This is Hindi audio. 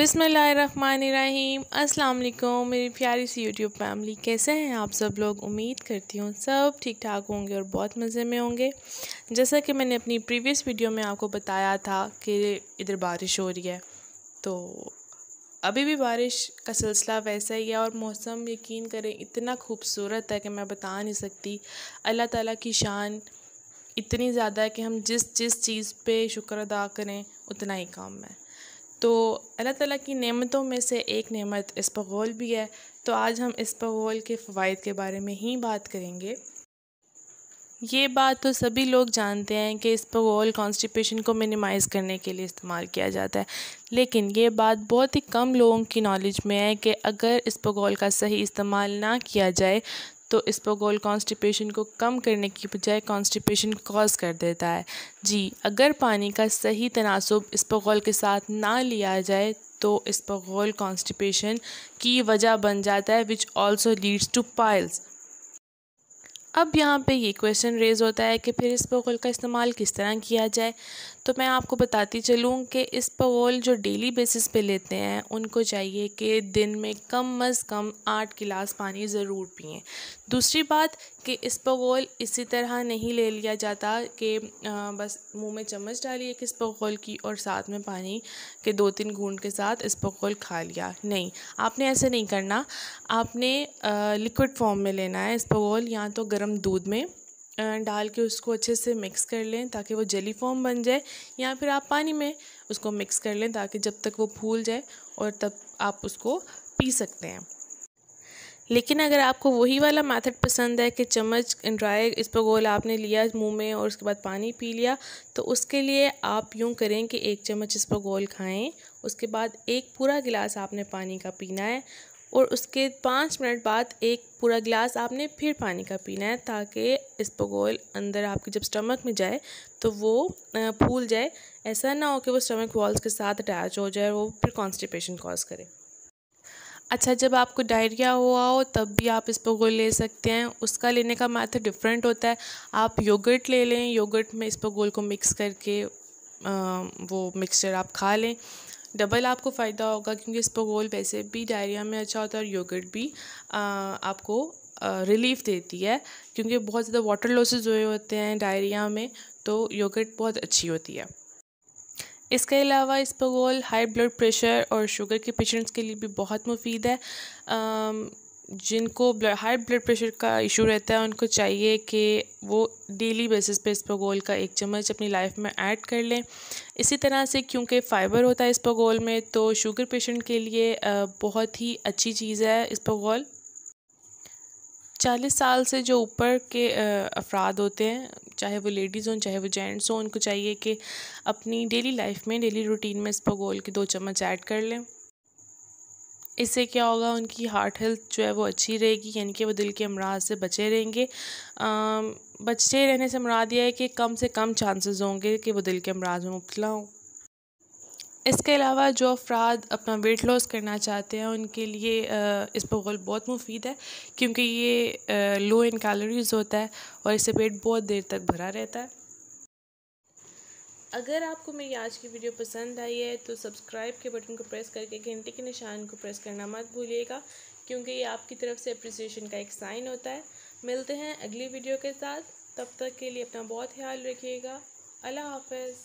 बिसमीम अस्सलाम मेरी प्यारी सी यूट्यूब फैमिली कैसे हैं आप सब लोग उम्मीद करती हूँ सब ठीक ठाक होंगे और बहुत मज़े में होंगे जैसा कि मैंने अपनी प्रीवियस वीडियो में आपको बताया था कि इधर बारिश हो रही है तो अभी भी बारिश का सिलसिला वैसा ही है और मौसम यकीन करें इतना खूबसूरत है कि मैं बता नहीं सकती अल्लाह ताला की शान इतनी ज़्यादा है कि हम जिस जिस चीज़ पर शुक्र अदा करें उतना ही काम है तो अल्लाह ताला की नेमतों में से एक नेमत इसबगोल भी है तो आज हम इसबगोल के फ़वाद के बारे में ही बात करेंगे ये बात तो सभी लोग जानते हैं कि इसबगोल कॉन्स्टिपेशन को मिनिमाइज़ करने के लिए इस्तेमाल किया जाता है लेकिन ये बात बहुत ही कम लोगों की नॉलेज में है कि अगर इसबगोल का सही इस्तेमाल ना किया जाए तो इस्पोगोल कॉन्स्टिपेशन को कम करने की बजाय कॉन्स्टिपेशन कॉज कर देता है जी अगर पानी का सही तनासब इस्पोगोल के साथ ना लिया जाए तो इस्पोगोल कॉन्स्टिपेशन की वजह बन जाता है which also leads to piles अब यहाँ पे ये क्वेश्चन रेज होता है कि फिर इस्पोगोल का इस्तेमाल किस तरह किया जाए तो मैं आपको बताती चलूँ कि इस पवोल जो डेली बेसिस पे लेते हैं उनको चाहिए कि दिन में कम अज़ कम आठ गिलास पानी ज़रूर पिए दूसरी बात कि इस पगोल इसी तरह नहीं ले लिया जाता कि बस मुंह में चम्मच डाली एक इस पगोल की और साथ में पानी के दो तीन घूंट के साथ इस पगोल खा लिया नहीं आपने ऐसे नहीं करना आपने लिक्विड फॉर्म में लेना है इस पगोल या तो गर्म दूध में डाल के उसको अच्छे से मिक्स कर लें ताकि वो जेली फॉर्म बन जाए या फिर आप पानी में उसको मिक्स कर लें ताकि जब तक वो फूल जाए और तब आप उसको पी सकते हैं लेकिन अगर आपको वही वाला मेथड पसंद है कि चम्मच ड्राई इस पर गोल आपने लिया मुंह में और उसके बाद पानी पी लिया तो उसके लिए आप यूँ करें कि एक चम्मच इस पर गोल खाएं उसके बाद एक पूरा गिलास आपने पानी का पीना है और उसके पाँच मिनट बाद एक पूरा गिलास आपने फिर पानी का पीना है ताकि इसबगोल अंदर आपके जब स्टमक में जाए तो वो फूल जाए ऐसा ना हो कि वो स्टमक वॉल्स के साथ अटैच हो जाए वो फिर कॉन्स्टिपेशन कॉज करे अच्छा जब आपको डायरिया हुआ हो तब भी आप इस पगोल ले सकते हैं उसका लेने का मैथ डिफरेंट होता है आप योगर्ट ले लें योगर्ट में इस पगोल को मिक्स करके आ, वो मिक्सचर आप खा लें डबल आपको फ़ायदा होगा क्योंकि इसबगोल वैसे भी डायरिया में अच्छा होता है और योगर्ट भी आ, आपको रिलीफ़ देती है क्योंकि बहुत ज़्यादा वाटर लॉसेज हुए होते हैं डायरिया में तो योगर्ट बहुत अच्छी होती है इसके अलावा इसबगोल हाई ब्लड प्रेशर और शुगर के पेशेंट्स के लिए भी बहुत मुफीद है जिनको ब्लड हाई ब्लड प्रेशर का इशू रहता है उनको चाहिए कि वो डेली बेसिस पे इस्पगोल का एक चम्मच अपनी लाइफ में ऐड कर लें इसी तरह से क्योंकि फ़ाइबर होता है इस्पगोल में तो शुगर पेशेंट के लिए बहुत ही अच्छी चीज़ है इस्पगोल चालीस साल से जो ऊपर के अफराद होते हैं चाहे वो लेडीज़ हों चाहे वो जेंट्स हों उनको चाहिए कि अपनी डेली लाइफ में डेली रूटीन में इस्पगोल के दो चम्मच ऐड कर लें इससे क्या होगा उनकी हार्ट हेल्थ जो है वो अच्छी रहेगी यानी कि वो दिल के अमराज से बचे रहेंगे बचे रहने से मुराद यह है कि कम से कम चांसेस होंगे कि वो दिल के अमराज में मुबला हों इसके अलावा जो अफराद अपना वेट लॉस करना चाहते हैं उनके लिए इस इसबगोल बहुत मुफीद है क्योंकि ये लो इन कैलोरीज़ होता है और इससे पेट बहुत देर तक भरा रहता है अगर आपको मेरी आज की वीडियो पसंद आई है तो सब्सक्राइब के बटन को प्रेस करके घंटे के निशान को प्रेस करना मत भूलिएगा क्योंकि ये आपकी तरफ से अप्रिसिएशन का एक साइन होता है मिलते हैं अगली वीडियो के साथ तब तक के लिए अपना बहुत ख्याल रखिएगा अल्लाह हाफिज़